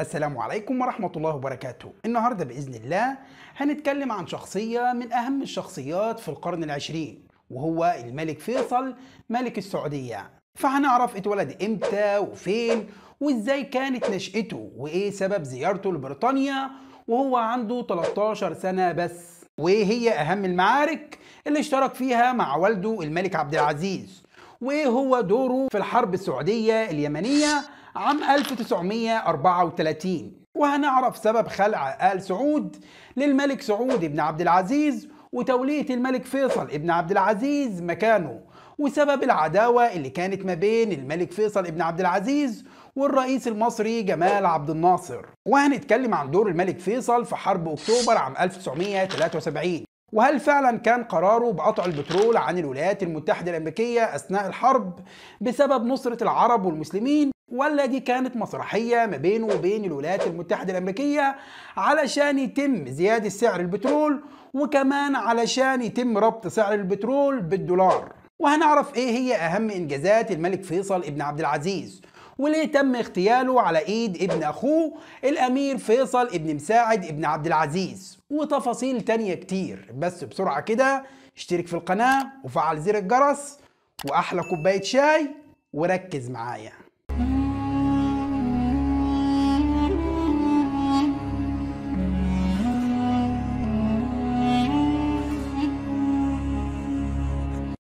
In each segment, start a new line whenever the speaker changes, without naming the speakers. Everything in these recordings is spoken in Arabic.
السلام عليكم ورحمة الله وبركاته النهاردة بإذن الله هنتكلم عن شخصية من أهم الشخصيات في القرن العشرين وهو الملك فيصل ملك السعودية فهنعرف اتولد امتى وفين وازاي كانت نشأته وايه سبب زيارته لبريطانيا وهو عنده 13 سنة بس وايه هي اهم المعارك اللي اشترك فيها مع والده الملك عبد العزيز وايه هو دوره في الحرب السعودية اليمنية عام 1934 وهنعرف سبب خلع آل سعود للملك سعود بن عبد العزيز وتولية الملك فيصل بن عبد العزيز مكانه وسبب العداوة اللي كانت ما بين الملك فيصل بن عبد العزيز والرئيس المصري جمال عبد الناصر وهنتكلم عن دور الملك فيصل في حرب أكتوبر عام 1973 وهل فعلا كان قراره بقطع البترول عن الولايات المتحدة الأمريكية أثناء الحرب بسبب نصرة العرب والمسلمين ولا دي كانت مسرحية ما بينه وبين الولايات المتحدة الأمريكية علشان يتم زيادة سعر البترول وكمان علشان يتم ربط سعر البترول بالدولار وهنعرف ايه هي اهم انجازات الملك فيصل ابن عبد العزيز وليه تم اغتياله على ايد ابن اخوه الامير فيصل ابن مساعد ابن عبد العزيز وتفاصيل تانية كتير بس بسرعة كده اشترك في القناة وفعل زر الجرس واحلى كوباية شاي وركز معايا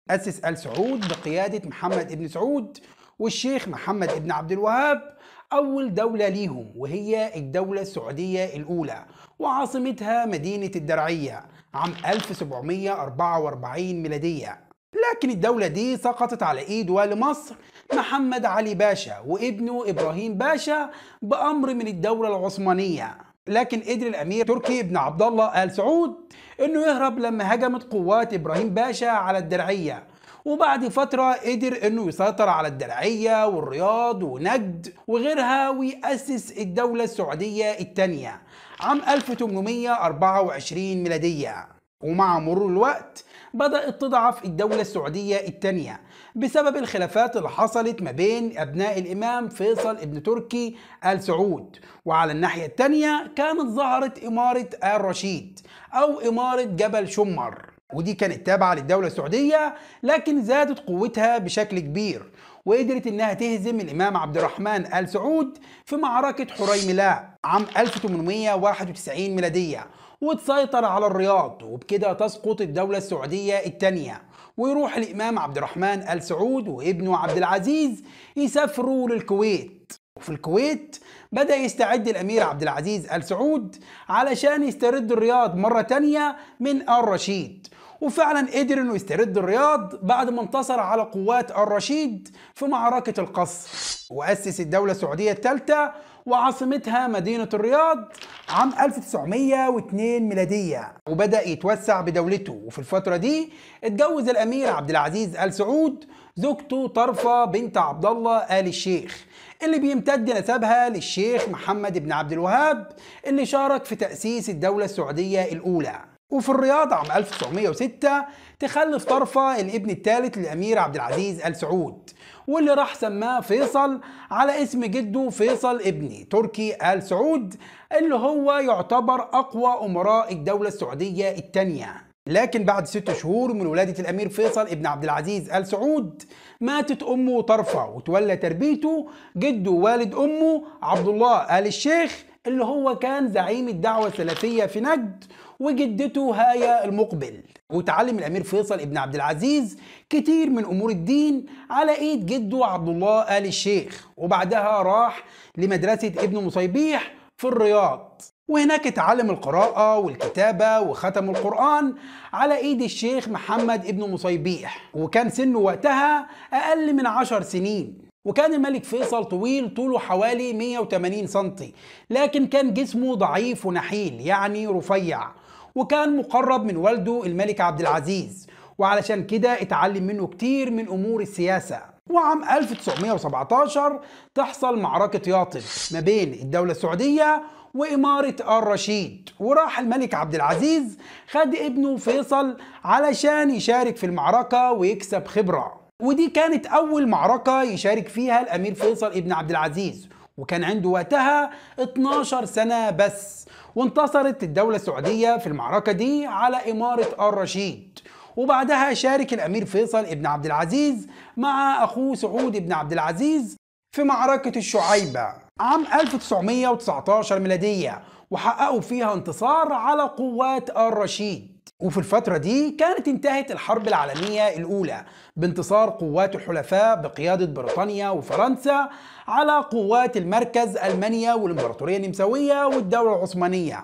أسس آل سعود بقيادة محمد بن سعود والشيخ محمد بن عبد الوهاب أول دولة ليهم وهي الدولة السعودية الأولى وعاصمتها مدينة الدرعية عام 1744 ميلادية لكن الدولة دي سقطت على إيد والي مصر محمد علي باشا وابنه إبراهيم باشا بأمر من الدولة العثمانية لكن قدر الامير تركي بن عبد الله ال سعود انه يهرب لما هجمت قوات ابراهيم باشا على الدرعيه وبعد فترة قدر انه يسيطر على الدرعية والرياض ونجد وغيرها ويأسس الدولة السعودية الثانية عام 1824 ميلادية ومع مرور الوقت بدأت تضعف الدولة السعودية الثانية بسبب الخلافات اللي حصلت ما بين أبناء الإمام فيصل ابن تركي آل سعود وعلى الناحية الثانية كانت ظهرت إمارة آل رشيد أو إمارة جبل شمر ودي كانت تابعة للدولة السعودية لكن زادت قوتها بشكل كبير وقدرت انها تهزم الامام عبد الرحمن ال سعود في معركة حريملاء عام 1891 ميلادية وتسيطر على الرياض وبكده تسقط الدولة السعودية الثانية ويروح الإمام عبد الرحمن آل سعود وابنه عبد العزيز يسافروا للكويت وفي الكويت بدأ يستعد الأمير عبد العزيز آل سعود علشان يسترد الرياض مرة تانية من آل رشيد وفعلا قدر انه يسترد الرياض بعد ما انتصر على قوات الرشيد في معركة القصر وأسس الدولة السعودية الثالثة وعاصمتها مدينة الرياض عام 1902 ميلادية وبدأ يتوسع بدولته وفي الفترة دي اتجوز الأمير عبد العزيز آل سعود زوجته طرفة بنت عبد الله آل الشيخ اللي بيمتد نسبها للشيخ محمد بن عبد الوهاب اللي شارك في تأسيس الدولة السعودية الأولى وفي الرياض عام 1906 تخلف طرفة الابن الثالث للأمير عبد العزيز آل سعود واللي راح سماه فيصل على اسم جده فيصل ابني تركي آل سعود اللي هو يعتبر أقوى أمراء الدولة السعودية الثانية لكن بعد ست شهور من ولادة الأمير فيصل ابن عبد العزيز آل سعود ماتت أمه طرفة وتولى تربيته جده والد أمه عبد الله آل الشيخ اللي هو كان زعيم الدعوة السلفية في نجد وجدته هايا المقبل وتعلم الامير فيصل ابن عبد العزيز كتير من امور الدين على ايد جده عبد الله ال الشيخ وبعدها راح لمدرسه ابن مصيبيح في الرياض وهناك اتعلم القراءة والكتابة وختم القرآن على ايد الشيخ محمد ابن مصيبيح وكان سنه وقتها اقل من عشر سنين وكان الملك فيصل طويل طوله حوالي 180 سنتي لكن كان جسمه ضعيف ونحيل يعني رفيع وكان مقرب من والده الملك عبد العزيز وعلشان كده اتعلم منه كتير من امور السياسه وعام 1917 تحصل معركة ياطب ما بين الدولة السعودية وإمارة آل رشيد وراح الملك عبد العزيز خد ابنه فيصل علشان يشارك في المعركة ويكسب خبرة ودي كانت أول معركة يشارك فيها الأمير فيصل ابن عبد العزيز وكان عنده وقتها 12 سنة بس وانتصرت الدولة السعودية في المعركة دي على إمارة الرشيد وبعدها شارك الأمير فيصل ابن عبد العزيز مع أخوه سعود ابن عبد العزيز في معركة الشعيبة عام 1919 ميلادية وحققوا فيها انتصار على قوات الرشيد وفي الفترة دي كانت انتهت الحرب العالمية الأولى بانتصار قوات الحلفاء بقيادة بريطانيا وفرنسا على قوات المركز ألمانيا والإمبراطورية النمساوية والدولة العثمانية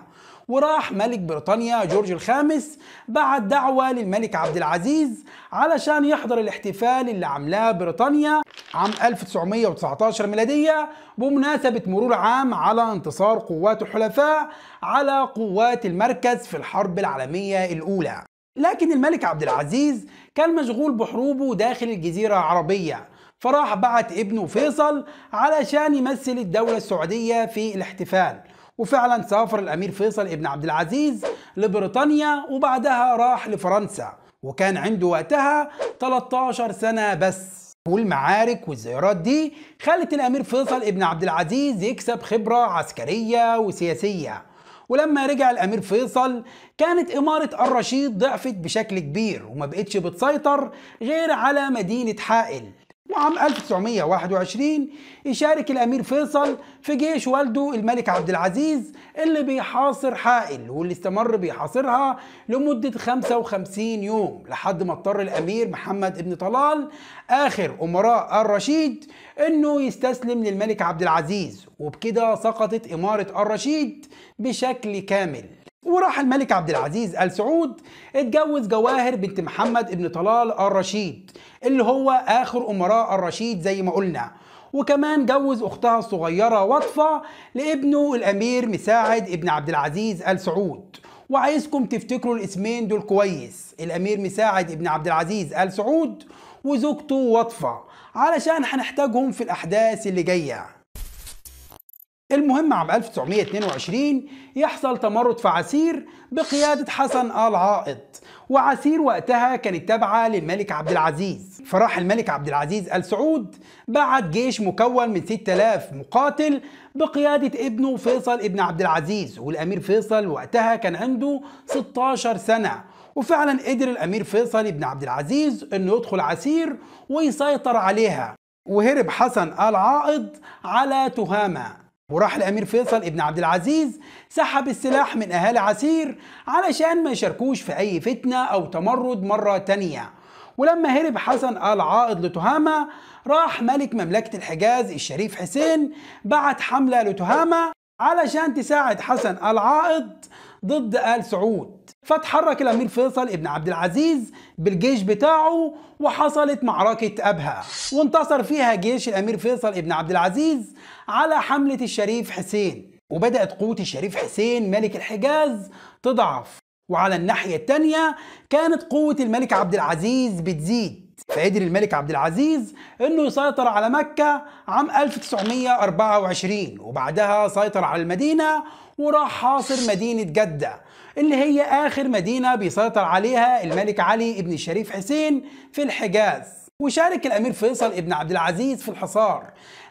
وراح ملك بريطانيا جورج الخامس بعت دعوة للملك عبد العزيز علشان يحضر الاحتفال اللي عملاه بريطانيا عام 1919 ميلادية بمناسبة مرور عام على انتصار قوات الحلفاء على قوات المركز في الحرب العالمية الأولى لكن الملك عبد العزيز كان مشغول بحروبه داخل الجزيرة العربية فراح بعت ابنه فيصل علشان يمثل الدولة السعودية في الاحتفال وفعلا سافر الامير فيصل ابن عبد العزيز لبريطانيا وبعدها راح لفرنسا وكان عنده وقتها 13 سنة بس والمعارك والزيارات دي خلت الامير فيصل ابن عبد العزيز يكسب خبرة عسكرية وسياسية ولما رجع الامير فيصل كانت اماره الرشيد ضعفت بشكل كبير وما بقتش بتسيطر غير على مدينه حائل وعام 1921 يشارك الأمير فيصل في جيش والده الملك عبد العزيز اللي بيحاصر حائل واللي استمر بيحاصرها لمدة 55 يوم لحد ما اضطر الأمير محمد ابن طلال آخر أمراء الرشيد إنه يستسلم للملك عبد العزيز وبكده سقطت إمارة الرشيد بشكل كامل وراح الملك عبد العزيز آل سعود اتجوز جواهر بنت محمد ابن طلال الرشيد اللي هو آخر أمراء الرشيد زي ما قلنا وكمان جوز أختها الصغيرة وطفة لابنه الأمير مساعد ابن عبد العزيز آل سعود وعايزكم تفتكروا الاسمين دول كويس الأمير مساعد ابن عبد العزيز آل سعود وزوجته وطفة علشان هنحتاجهم في الأحداث اللي جاية المهم عام 1922 يحصل تمرد في عسير بقيادة حسن آل عائض وعسير وقتها كانت تابعة للملك عبد العزيز فراح الملك عبد العزيز آل سعود بعت جيش مكون من 6000 مقاتل بقيادة ابنه فيصل ابن عبد العزيز والأمير فيصل وقتها كان عنده 16 سنة وفعلا قدر الأمير فيصل ابن عبد العزيز أنه يدخل عسير ويسيطر عليها وهرب حسن آل عائض على تهامة وراح الامير فيصل ابن عبد العزيز سحب السلاح من اهالي عسير علشان ما يشاركوش في اي فتنه او تمرد مره تانيه ولما هرب حسن آل عائض لتهامة راح ملك مملكة الحجاز الشريف حسين بعت حملة لتهامة علشان تساعد حسن آل عائض ضد آل سعود فتحرك الأمير فيصل ابن عبد العزيز بالجيش بتاعه وحصلت معركة أبها وانتصر فيها جيش الأمير فيصل ابن عبد العزيز على حملة الشريف حسين وبدأت قوة الشريف حسين ملك الحجاز تضعف وعلى الناحية التانية كانت قوة الملك عبد العزيز بتزيد فقدر الملك عبد العزيز انه يسيطر على مكة عام 1924 وبعدها سيطر على المدينة وراح حاصر مدينة جدة اللي هي آخر مدينة بيسيطر عليها الملك علي ابن الشريف حسين في الحجاز وشارك الأمير فيصل ابن عبد العزيز في الحصار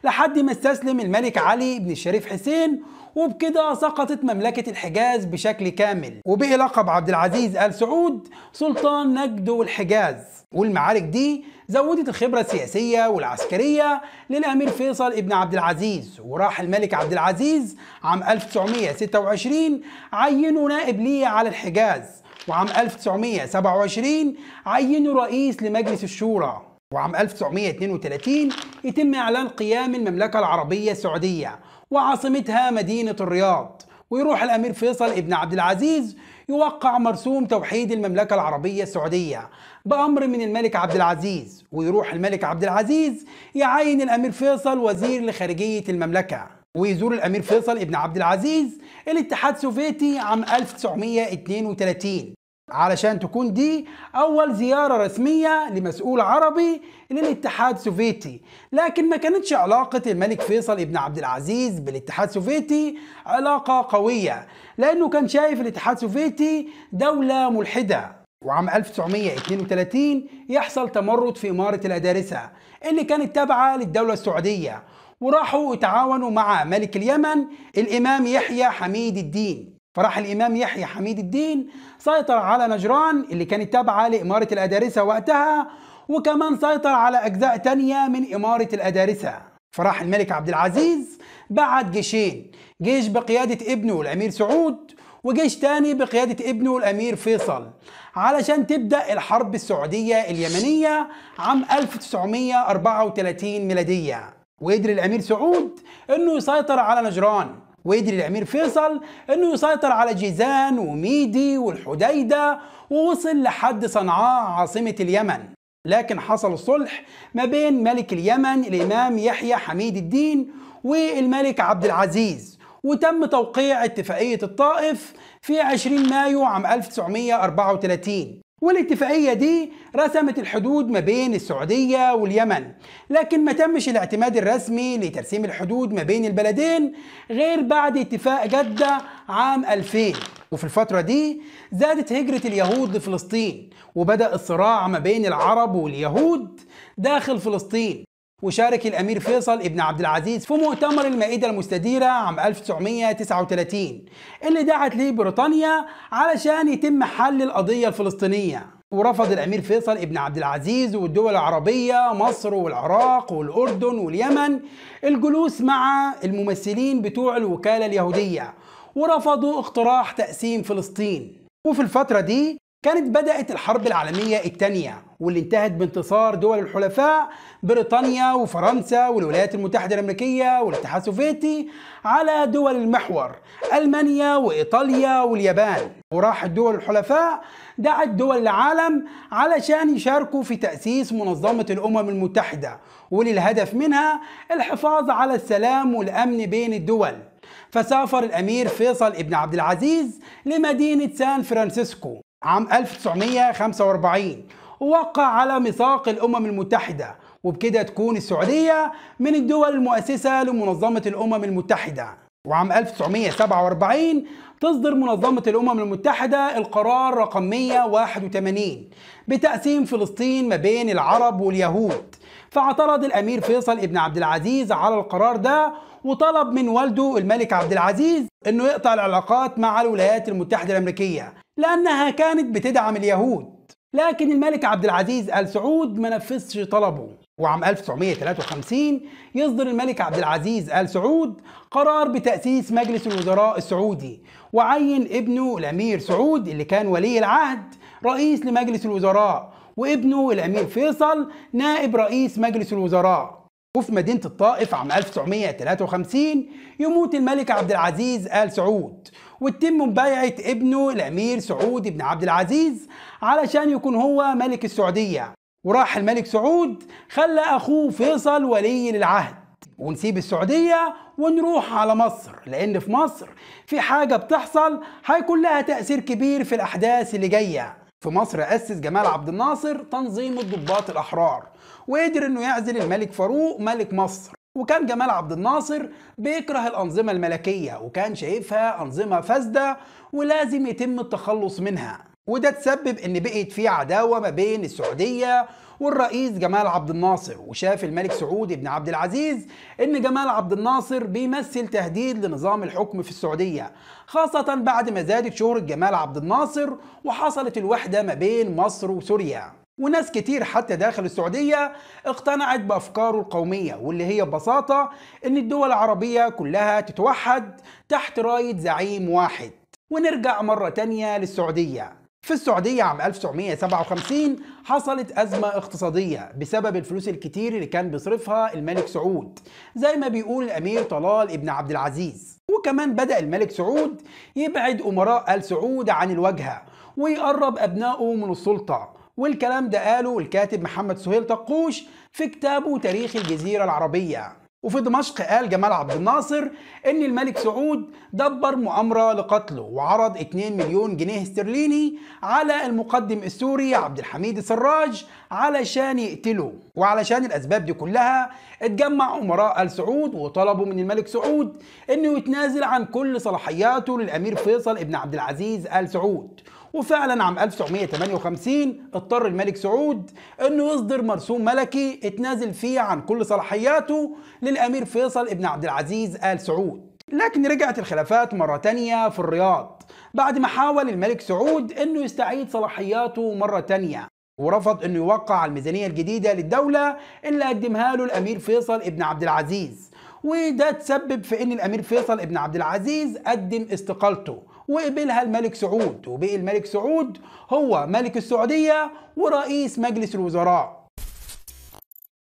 لحد ما استسلم الملك علي بن الشريف حسين وبكده سقطت مملكة الحجاز بشكل كامل وبقي لقب عبد العزيز آل سعود سلطان نجد والحجاز والمعارك دي زودت الخبرة السياسية والعسكرية للأمير فيصل ابن عبد العزيز وراح الملك عبد العزيز عام 1926 عينه نائب ليه على الحجاز وعام 1927 عينه رئيس لمجلس الشورى وعام 1932 يتم إعلان قيام المملكة العربية السعودية وعاصمتها مدينة الرياض ويروح الأمير فيصل ابن عبد العزيز يوقع مرسوم توحيد المملكة العربية السعودية بأمر من الملك عبد العزيز ويروح الملك عبد العزيز يعين الأمير فيصل وزير لخارجية المملكة ويزور الأمير فيصل ابن عبد العزيز الاتحاد السوفيتي عام 1932 علشان تكون دي أول زيارة رسمية لمسؤول عربي للاتحاد السوفيتي لكن ما كانتش علاقة الملك فيصل ابن عبد العزيز بالاتحاد السوفيتي علاقة قوية لأنه كان شايف الاتحاد السوفيتي دولة ملحدة وعام 1932 يحصل تمرد في إمارة الأدارسة اللي كانت تابعة للدولة السعودية وراحوا يتعاونوا مع ملك اليمن الإمام يحيى حميد الدين فراح الإمام يحيى حميد الدين سيطر على نجران اللي كانت تابعة لإمارة الأدارسة وقتها وكمان سيطر على أجزاء تانية من إمارة الأدارسة فراح الملك عبد العزيز بعت جيشين جيش بقيادة ابنه الأمير سعود وجيش تاني بقيادة ابنه الأمير فيصل علشان تبدأ الحرب السعودية اليمنية عام 1934 ميلادية وقدر الأمير سعود أنه يسيطر على نجران ويدري الامير فيصل انه يسيطر على جيزان وميدي والحديده ووصل لحد صنعاء عاصمه اليمن لكن حصل الصلح ما بين ملك اليمن الامام يحيى حميد الدين والملك عبد العزيز وتم توقيع اتفاقيه الطائف في 20 مايو عام 1934 والاتفاقية دي رسمت الحدود ما بين السعودية واليمن لكن ما تمش الاعتماد الرسمي لترسيم الحدود ما بين البلدين غير بعد اتفاق جدة عام 2000 وفي الفترة دي زادت هجرة اليهود لفلسطين وبدأ الصراع ما بين العرب واليهود داخل فلسطين وشارك الأمير فيصل ابن عبد العزيز في مؤتمر المائدة المستديرة عام 1939 اللي دعت ليه بريطانيا علشان يتم حل القضية الفلسطينية ورفض الأمير فيصل ابن عبد العزيز والدول العربية مصر والعراق والأردن واليمن الجلوس مع الممثلين بتوع الوكالة اليهودية ورفضوا اقتراح تقسيم فلسطين وفي الفترة دي كانت بدأت الحرب العالمية الثانية واللي انتهت بانتصار دول الحلفاء بريطانيا وفرنسا والولايات المتحدة الأمريكية والاتحاد السوفيتي على دول المحور ألمانيا وإيطاليا واليابان وراحت دول الحلفاء دعت دول العالم علشان يشاركوا في تأسيس منظمة الأمم المتحدة واللي الهدف منها الحفاظ على السلام والأمن بين الدول فسافر الأمير فيصل ابن عبد العزيز لمدينة سان فرانسيسكو عام 1945 ووقع على ميثاق الأمم المتحدة وبكده تكون السعودية من الدول المؤسسة لمنظمة الأمم المتحدة وعام 1947 تصدر منظمة الأمم المتحدة القرار رقم 181 بتقسيم فلسطين ما بين العرب واليهود فاعترض الأمير فيصل ابن عبد العزيز على القرار ده وطلب من والده الملك عبد العزيز انه يقطع العلاقات مع الولايات المتحدة الأمريكية لأنها كانت بتدعم اليهود لكن الملك عبد العزيز آل سعود ما نفذش طلبه وعام 1953 يصدر الملك عبد العزيز آل سعود قرار بتأسيس مجلس الوزراء السعودي وعين ابنه الأمير سعود اللي كان ولي العهد رئيس لمجلس الوزراء وابنه الأمير فيصل نائب رئيس مجلس الوزراء وفي مدينة الطائف عام 1953 يموت الملك عبد العزيز آل سعود وتتم مبايعة ابنه الأمير سعود بن عبد العزيز علشان يكون هو ملك السعودية وراح الملك سعود خلى أخوه فيصل ولي للعهد ونسيب السعودية ونروح على مصر لأن في مصر في حاجة بتحصل هيكون لها تأثير كبير في الأحداث اللي جاية في مصر أسس جمال عبد الناصر تنظيم الضباط الأحرار وقدر إنه يعزل الملك فاروق ملك مصر وكان جمال عبد الناصر بيكره الأنظمة الملكية وكان شايفها أنظمة فاسدة ولازم يتم التخلص منها وده تسبب ان بقت في عداوه ما بين السعوديه والرئيس جمال عبد الناصر وشاف الملك سعود بن عبد العزيز ان جمال عبد الناصر بيمثل تهديد لنظام الحكم في السعوديه خاصه بعد ما زادت شهره جمال عبد الناصر وحصلت الوحده ما بين مصر وسوريا وناس كتير حتى داخل السعودية اقتنعت بأفكاره القومية واللي هي ببساطة إن الدول العربية كلها تتوحد تحت راية زعيم واحد ونرجع مرة تانية للسعودية في السعودية عام 1957 حصلت أزمة اقتصادية بسبب الفلوس الكتير اللي كان بيصرفها الملك سعود زي ما بيقول الأمير طلال ابن عبد العزيز وكمان بدأ الملك سعود يبعد أمراء آل سعود عن الواجهة ويقرب أبنائه من السلطة والكلام ده قاله الكاتب محمد سهيل طقوش في كتابه تاريخ الجزيرة العربية وفي دمشق قال جمال عبد الناصر ان الملك سعود دبر مؤامره لقتله وعرض 2 مليون جنيه استرليني على المقدم السوري عبد الحميد السراج علشان يقتله وعلشان الاسباب دي كلها اتجمع امراء ال سعود وطلبوا من الملك سعود انه يتنازل عن كل صلاحياته للامير فيصل ابن عبد العزيز ال سعود وفعلا عام 1958 اضطر الملك سعود انه يصدر مرسوم ملكي اتنازل فيه عن كل صلاحياته للامير فيصل ابن عبد العزيز ال سعود لكن رجعت الخلافات مرة تانية في الرياض بعد ما حاول الملك سعود انه يستعيد صلاحياته مرة تانية ورفض انه يوقع الميزانية الجديدة للدولة اللي قدمها له الامير فيصل ابن عبد العزيز وده تسبب في ان الامير فيصل ابن عبد العزيز قدم استقالته وقبلها الملك سعود وبقي الملك سعود هو ملك السعودية ورئيس مجلس الوزراء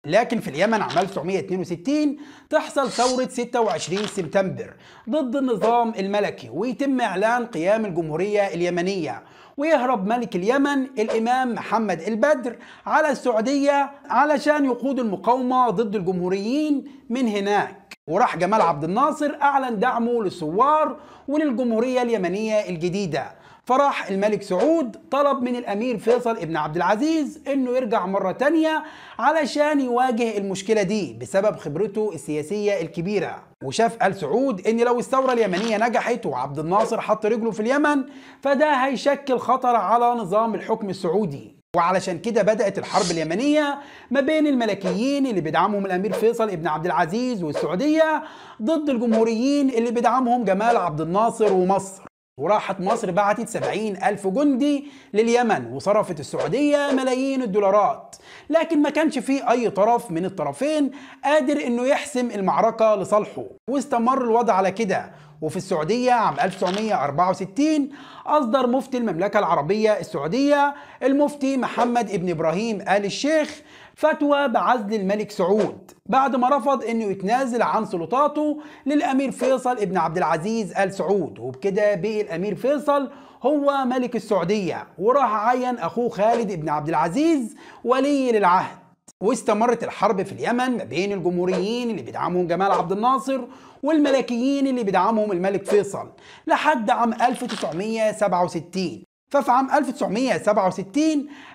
لكن في اليمن عام 1962 تحصل ثورة 26 سبتمبر ضد النظام الملكي ويتم إعلان قيام الجمهورية اليمنية ويهرب ملك اليمن الإمام محمد البدر على السعودية علشان يقود المقاومة ضد الجمهوريين من هناك وراح جمال عبد الناصر أعلن دعمه للثوار وللجمهورية اليمنية الجديدة فراح الملك سعود طلب من الأمير فيصل ابن عبد العزيز إنه يرجع مرة تانية علشان يواجه المشكلة دي بسبب خبرته السياسية الكبيرة وشاف آل سعود إن لو الثورة اليمنية نجحت وعبد الناصر حط رجله في اليمن فده هيشكل خطر على نظام الحكم السعودي وعلشان كده بدأت الحرب اليمنية ما بين الملكيين اللي بيدعمهم الأمير فيصل ابن عبد العزيز والسعودية ضد الجمهوريين اللي بيدعمهم جمال عبد الناصر ومصر وراحت مصر بعتت سبعين ألف جندي لليمن وصرفت السعودية ملايين الدولارات لكن ما كانش في أي طرف من الطرفين قادر إنه يحسم المعركة لصالحه واستمر الوضع على كده وفي السعودية عام 1964 أصدر مفتي المملكة العربية السعودية المفتي محمد ابن إبراهيم آل الشيخ فتوى بعزل الملك سعود بعد ما رفض انه يتنازل عن سلطاته للامير فيصل ابن عبد العزيز ال سعود وبكده بقي الامير فيصل هو ملك السعوديه وراح عين اخوه خالد ابن عبد العزيز ولي للعهد واستمرت الحرب في اليمن ما بين الجمهوريين اللي بيدعمهم جمال عبد الناصر والملكيين اللي بيدعمهم الملك فيصل لحد عام 1967 ففي عام 1967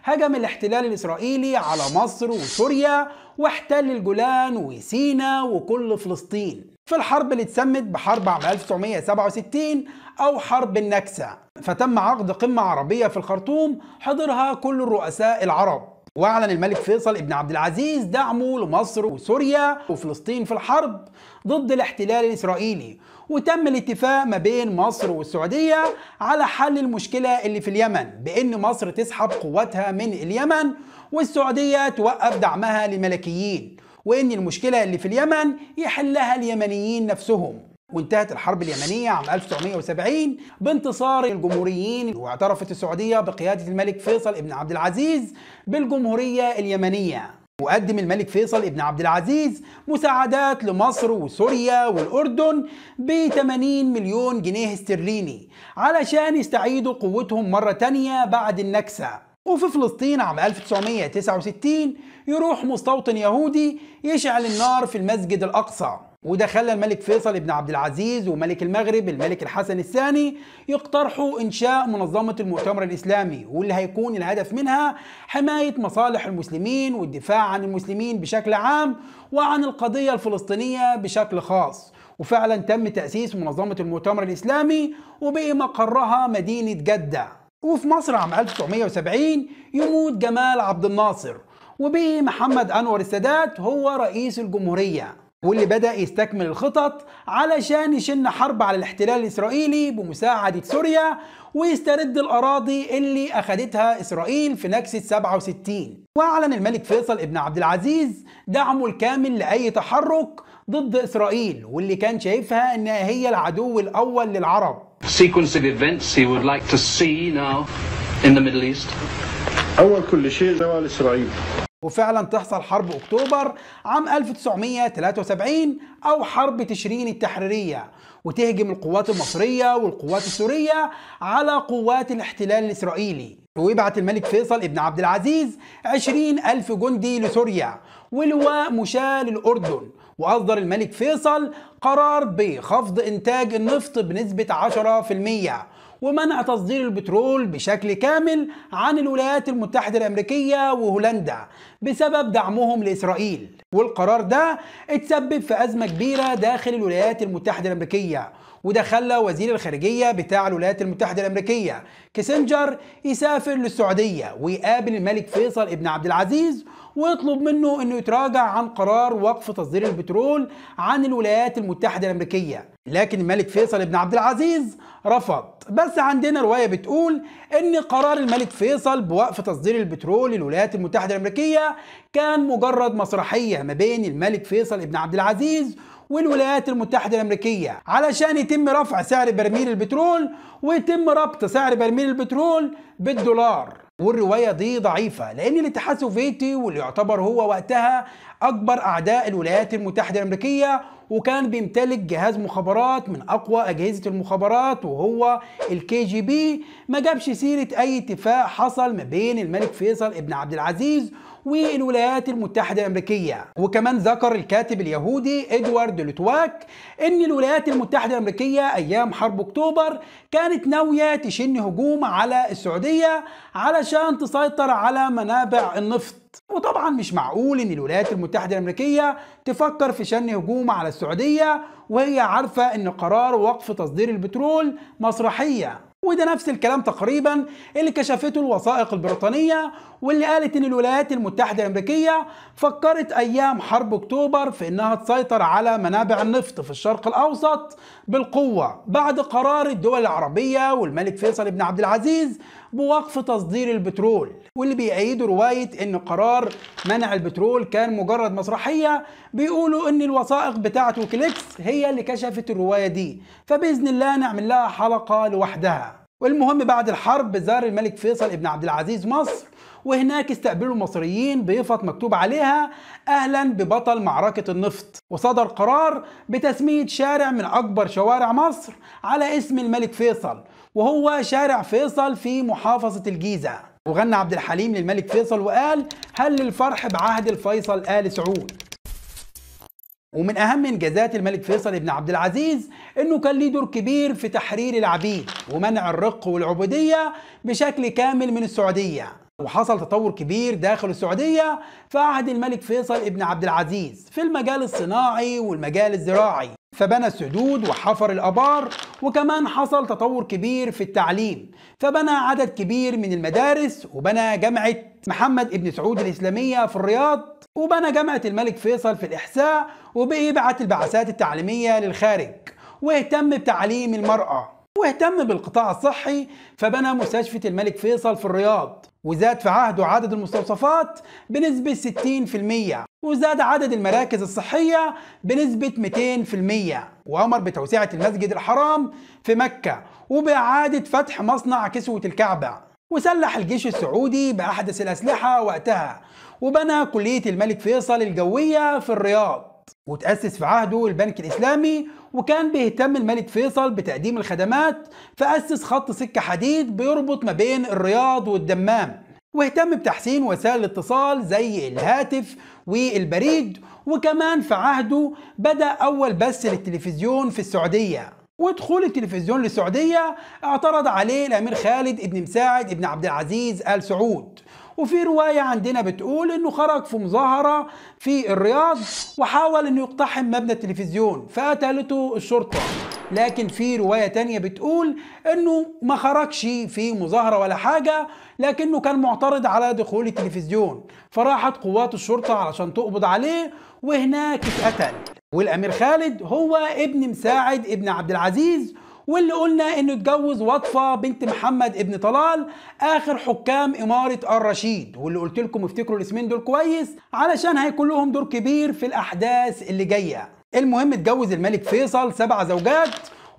هجم الاحتلال الإسرائيلي على مصر وسوريا واحتل الجولان وسينا وكل فلسطين في الحرب اللي اتسمت بحرب عام 1967 أو حرب النكسة فتم عقد قمة عربية في الخرطوم حضرها كل الرؤساء العرب واعلن الملك فيصل ابن عبد العزيز دعمه لمصر وسوريا وفلسطين في الحرب ضد الاحتلال الاسرائيلي وتم الاتفاق ما بين مصر والسعوديه على حل المشكله اللي في اليمن بان مصر تسحب قواتها من اليمن والسعوديه توقف دعمها للملكيين وان المشكله اللي في اليمن يحلها اليمنيين نفسهم وانتهت الحرب اليمنية عام 1970 بانتصار الجمهوريين واعترفت السعودية بقيادة الملك فيصل ابن عبد العزيز بالجمهورية اليمنية وقدم الملك فيصل ابن عبد العزيز مساعدات لمصر وسوريا والأردن ب 80 مليون جنيه استرليني علشان يستعيدوا قوتهم مرة تانية بعد النكسة وفي فلسطين عام 1969 يروح مستوطن يهودي يشعل النار في المسجد الأقصى وده خلى الملك فيصل بن عبد العزيز وملك المغرب الملك الحسن الثاني يقترحوا انشاء منظمه المؤتمر الاسلامي واللي هيكون الهدف منها حمايه مصالح المسلمين والدفاع عن المسلمين بشكل عام وعن القضيه الفلسطينيه بشكل خاص وفعلا تم تاسيس منظمه المؤتمر الاسلامي وبقي مقرها مدينه جده وفي مصر عام 1970 يموت جمال عبد الناصر وبقي محمد انور السادات هو رئيس الجمهوريه واللي بدأ يستكمل الخطط علشان يشن حرب على الاحتلال الإسرائيلي بمساعدة سوريا ويسترد الأراضي اللي اخذتها إسرائيل في نكسة 67 وأعلن الملك فيصل ابن عبد العزيز دعمه الكامل لأي تحرك ضد إسرائيل واللي كان شايفها إنها هي العدو الأول للعرب sequence of events he would like to see now in the Middle East? أول كل شيء زوال إسرائيل وفعلا تحصل حرب اكتوبر عام 1973 او حرب تشرين التحريريه وتهجم القوات المصريه والقوات السوريه على قوات الاحتلال الاسرائيلي ويبعت الملك فيصل ابن عبد العزيز 20 ألف جندي لسوريا ولواء مشاة للأردن وأصدر الملك فيصل قرار بخفض إنتاج النفط بنسبة 10% ومنع تصدير البترول بشكل كامل عن الولايات المتحدة الأمريكية وهولندا بسبب دعمهم لإسرائيل والقرار ده اتسبب في أزمة كبيرة داخل الولايات المتحدة الأمريكية وده خلى وزير الخارجية بتاع الولايات المتحدة الأمريكية كيسنجر يسافر للسعودية ويقابل الملك فيصل ابن عبد العزيز ويطلب منه انه يتراجع عن قرار وقف تصدير البترول عن الولايات المتحده الامريكيه لكن الملك فيصل بن عبد العزيز رفض بس عندنا روايه بتقول ان قرار الملك فيصل بوقف تصدير البترول للولايات المتحده الامريكيه كان مجرد مسرحيه ما بين الملك فيصل بن عبد العزيز والولايات المتحدة الأمريكية علشان يتم رفع سعر برميل البترول ويتم ربط سعر برميل البترول بالدولار والروايه دي ضعيفه لان الاتحاد السوفيتي واللي يعتبر هو وقتها اكبر اعداء الولايات المتحده الامريكيه وكان بيمتلك جهاز مخابرات من اقوى اجهزه المخابرات وهو الكي جي بي ما جابش سيره اي اتفاق حصل ما بين الملك فيصل ابن عبد العزيز والولايات المتحدة الأمريكية وكمان ذكر الكاتب اليهودي إدوارد لوتواك أن الولايات المتحدة الأمريكية أيام حرب أكتوبر كانت ناوية تشن هجوم على السعودية علشان تسيطر على منابع النفط وطبعا مش معقول ان الولايات المتحده الامريكيه تفكر في شن هجوم على السعوديه وهي عارفه ان قرار وقف تصدير البترول مسرحيه وده نفس الكلام تقريبا اللي كشفته الوثائق البريطانية واللي قالت ان الولايات المتحدة الامريكية فكرت ايام حرب اكتوبر في انها تسيطر على منابع النفط في الشرق الاوسط بالقوة بعد قرار الدول العربية والملك فيصل بن عبد العزيز بوقف تصدير البترول واللي بيأيدوا رواية ان قرار منع البترول كان مجرد مسرحية بيقولوا ان الوثائق بتاعت ويكليكس هي اللي كشفت الرواية دي فبإذن الله نعمل لها حلقة لوحدها والمهم بعد الحرب زار الملك فيصل ابن عبد العزيز مصر وهناك استقبلوا المصريين بيفط مكتوب عليها اهلا ببطل معركه النفط وصدر قرار بتسميه شارع من اكبر شوارع مصر على اسم الملك فيصل وهو شارع فيصل في محافظة الجيزة وغنى عبد الحليم للملك فيصل وقال هل الفرح بعهد الفيصل آل سعود ومن أهم إنجازات الملك فيصل ابن عبد العزيز إنه كان ليه دور كبير في تحرير العبيد ومنع الرق والعبودية بشكل كامل من السعودية وحصل تطور كبير داخل السعودية في عهد الملك فيصل ابن عبد العزيز في المجال الصناعي والمجال الزراعي فبنى السدود وحفر الآبار وكمان حصل تطور كبير في التعليم فبنى عدد كبير من المدارس وبنى جامعة محمد ابن سعود الإسلامية في الرياض وبنى جامعة الملك فيصل في الإحساء وبيبعت البعثات التعليمية للخارج واهتم بتعليم المرأة واهتم بالقطاع الصحي فبنى مستشفى الملك فيصل في الرياض وزاد في عهده عدد المستوصفات بنسبة 60% وزاد عدد المراكز الصحية بنسبة 200% وأمر بتوسعة المسجد الحرام في مكة وبإعادة فتح مصنع كسوة الكعبة وسلح الجيش السعودي بأحدث الأسلحة وقتها وبنى كلية الملك فيصل الجوية في الرياض وتأسس في عهده البنك الإسلامي وكان بيهتم الملك فيصل بتقديم الخدمات فأسس خط سكة حديد بيربط ما بين الرياض والدمام واهتم بتحسين وسائل الاتصال زي الهاتف والبريد وكمان في عهده بدأ أول بث للتلفزيون في السعودية ودخول التلفزيون للسعودية اعترض عليه الأمير خالد ابن مساعد ابن عبد العزيز آل سعود وفي رواية عندنا بتقول انه خرج في مظاهرة في الرياض وحاول انه يقتحم مبنى التلفزيون فقتلته الشرطة لكن في رواية تانية بتقول انه ما خرجش في مظاهرة ولا حاجة لكنه كان معترض على دخول التلفزيون فراحت قوات الشرطة علشان تقبض عليه وهناك اتقتل والامير خالد هو ابن مساعد ابن عبد العزيز واللي قلنا انه اتجوز وطفه بنت محمد ابن طلال اخر حكام اماره الرشيد واللي قلت لكم افتكروا الاسمين دول كويس علشان هيكون لهم دور كبير في الاحداث اللي جايه المهم اتجوز الملك فيصل سبع زوجات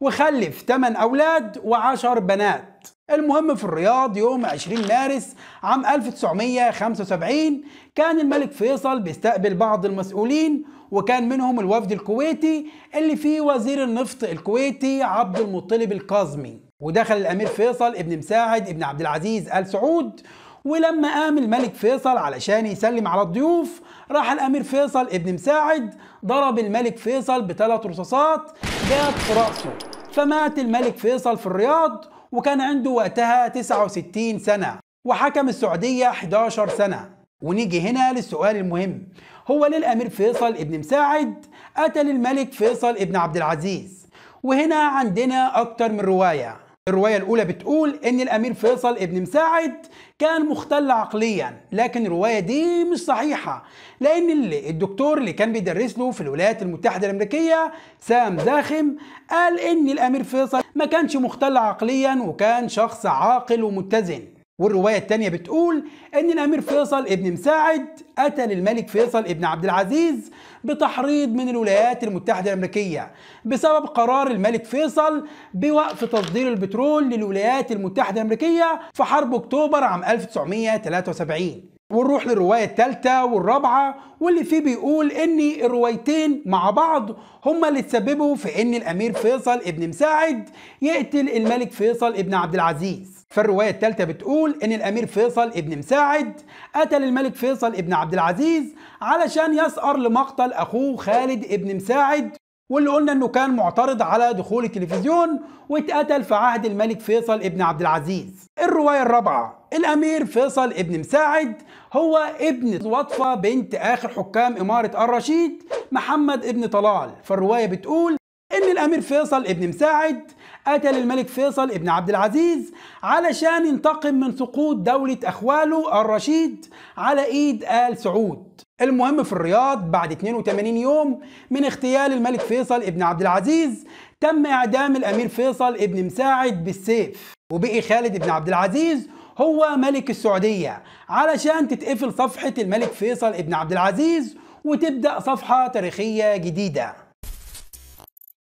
وخلف 8 اولاد و10 بنات المهم في الرياض يوم 20 مارس عام 1975 كان الملك فيصل بيستقبل بعض المسؤولين وكان منهم الوفد الكويتي اللي فيه وزير النفط الكويتي عبد المطلب الكاظمي ودخل الامير فيصل ابن مساعد ابن عبد العزيز ال سعود ولما قام الملك فيصل علشان يسلم على الضيوف راح الامير فيصل ابن مساعد ضرب الملك فيصل بثلاث رصاصات جات في راسه فمات الملك فيصل في الرياض وكان عنده وقتها 69 سنة وحكم السعودية 11 سنة ونيجي هنا للسؤال المهم هو ليه الأمير فيصل ابن مساعد قتل الملك فيصل ابن عبد العزيز وهنا عندنا أكتر من رواية الرواية الأولى بتقول إن الأمير فيصل ابن مساعد كان مختل عقليا لكن الرواية دي مش صحيحة لأن اللي الدكتور اللي كان بيدرس له في الولايات المتحدة الأمريكية سام زاخم قال إن الأمير فيصل ما كانش مختل عقليا وكان شخص عاقل ومتزن والرواية الثانية بتقول أن الأمير فيصل ابن مساعد أتى للملك فيصل ابن عبد العزيز بتحريض من الولايات المتحدة الأمريكية بسبب قرار الملك فيصل بوقف تصدير البترول للولايات المتحدة الأمريكية في حرب أكتوبر عام 1973 ونروح للرواية الثالثة والرابعة واللي فيه بيقول ان الروايتين مع بعض هما اللي تسببوا في ان الامير فيصل ابن مساعد يقتل الملك فيصل ابن عبد العزيز فالرواية الثالثة بتقول ان الامير فيصل ابن مساعد قتل الملك فيصل ابن عبد العزيز علشان يسأر لمقتل اخوه خالد ابن مساعد واللي قلنا انه كان معترض على دخول التلفزيون واتقتل في عهد الملك فيصل ابن عبد العزيز الرواية الرابعة الامير فيصل ابن مساعد هو ابن وطفة بنت آخر حكام إمارة الرشيد محمد ابن طلال فالرواية بتقول إن الأمير فيصل ابن مساعد قتل الملك فيصل ابن عبد العزيز علشان ينتقم من سقوط دولة أخواله الرشيد على إيد آل سعود المهم في الرياض بعد 82 يوم من اغتيال الملك فيصل ابن عبد العزيز تم إعدام الأمير فيصل ابن مساعد بالسيف وبقي خالد ابن عبد العزيز هو ملك السعودية علشان تتقفل صفحة الملك فيصل ابن عبد العزيز وتبدأ صفحة تاريخية جديدة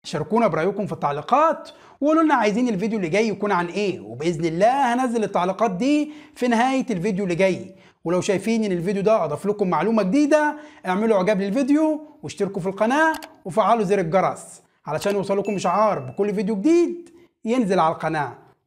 شاركونا برأيكم في التعليقات وقولوا لنا عايزين الفيديو اللي جاي يكون عن ايه وباذن الله هنزل التعليقات دي في نهايه الفيديو اللي جاي ولو شايفين ان الفيديو ده اضاف لكم معلومه جديده اعملوا اعجاب للفيديو واشتركوا في القناه وفعلوا زر الجرس علشان يوصلكم اشعار بكل فيديو جديد ينزل على القناه